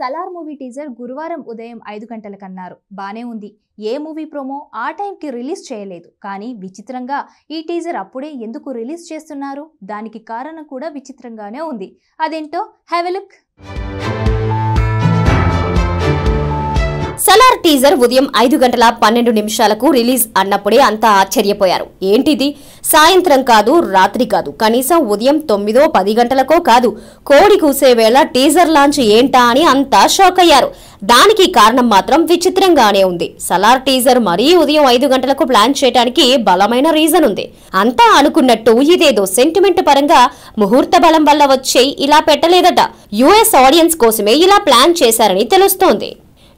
Salaar movie teaser గురువారం ఉదయం ఐదు గంటలకన్నారు బానే ఉంది ఏ మూవీ ప్రోమో ఆ టైంకి రిలీజ్ చేయలేదు కానీ విచిత్రంగా ఈ టీజర్ అప్పుడే ఎందుకు రిలీజ్ చేస్తున్నారు దానికి కారణం కూడా విచిత్రంగానే ఉంది అదేంటో have a look Salaar teaser ఉదయం ఐదు గంటల పన్నెండు నిమిషాలకు రిలీజ్ అన్నప్పుడే అంతా ఆశ్చర్యపోయారు ఏంటిది సాయంత్రం కాదు రాత్రి కాదు కనీసం ఉదయం తొమ్మిదో పది గంటలకో కాదు కోడి కూసే వేళ టీజర్ లాంచ్ ఏంటా అని అంతా షాక్ అయ్యారు దానికి కారణం మాత్రం విచిత్రంగానే ఉంది సలార్ టీజర్ మరీ ఉదయం ఐదు గంటలకు ప్లాన్ చేయడానికి బలమైన రీజన్ ఉంది అంతా అనుకున్నట్టు ఇదేదో సెంటిమెంట్ పరంగా ముహూర్త బలం వల్ల వచ్చే ఇలా పెట్టలేదట యుఎస్ ఆడియన్స్ కోసమే ఇలా ప్లాన్ చేశారని తెలుస్తోంది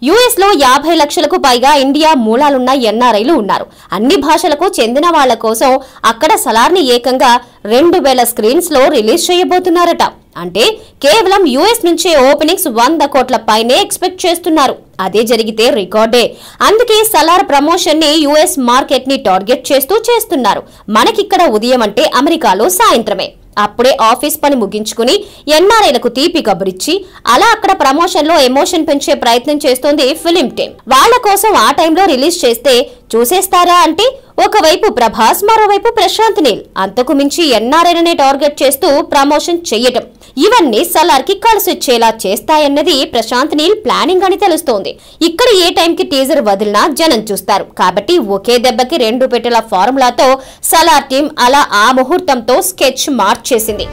యుఎస్ లో యాభై లక్షలకు పైగా ఇండియా మూలాలున్న ఎన్ఆర్ఐలు ఉన్నారు అన్ని భాషలకు చెందిన వాళ్ల కోసం అక్కడ సలార్ని ఏకంగా రెండు వేల స్క్రీన్స్ లో రిలీజ్ చేయబోతున్నారట అంటే కేవలం యుఎస్ నుంచే ఓపెనింగ్స్ వంద కోట్ల పైనే ఎక్స్పెక్ట్ చేస్తున్నారు అదే జరిగితే రికార్డే అందుకే సలార్ ప్రమోషన్ ని యుఎస్ మార్కెట్ ని టార్గెట్ చేస్తూ చేస్తున్నారు మనకిక్కడ ఉదయం అంటే అమెరికాలో సాయంత్రమే అప్పుడే ఆఫీస్ పని ముగించుకుని ఎన్ఆర్ఐలకు తీపి కబురిచ్చి అలా అక్కడ ప్రమోషన్లో ఎమోషన్ పెంచే ప్రయత్నం చేస్తోంది ఫిలిం టీం వాళ్ళ కోసం ఆ టైంలో రిలీజ్ చేస్తే చూసేస్తారా అంటే ఒకవైపు ప్రభాస్ మరోవైపు ప్రశాంత్ నీల్ అంతకు మించి ఎన్ఆర్ఐని టార్గెట్ చేస్తూ ప్రమోషన్ చెయ్యటం ఇవన్నీ సలార్కి కలిసొచ్చేలా చేస్తాయన్నది ప్రశాంత్ నీల్ ప్లానింగ్ అని తెలుస్తోంది ఇక్కడ ఏ టైంకి టీజర్ వదిలినా జనం చూస్తారు కాబట్టి ఒకే దెబ్బకి రెండు పెట్టెల ఫార్ములాతో సలార్ టీం అలా ఆ ముహూర్తంతో స్కెచ్ మార్చేసింది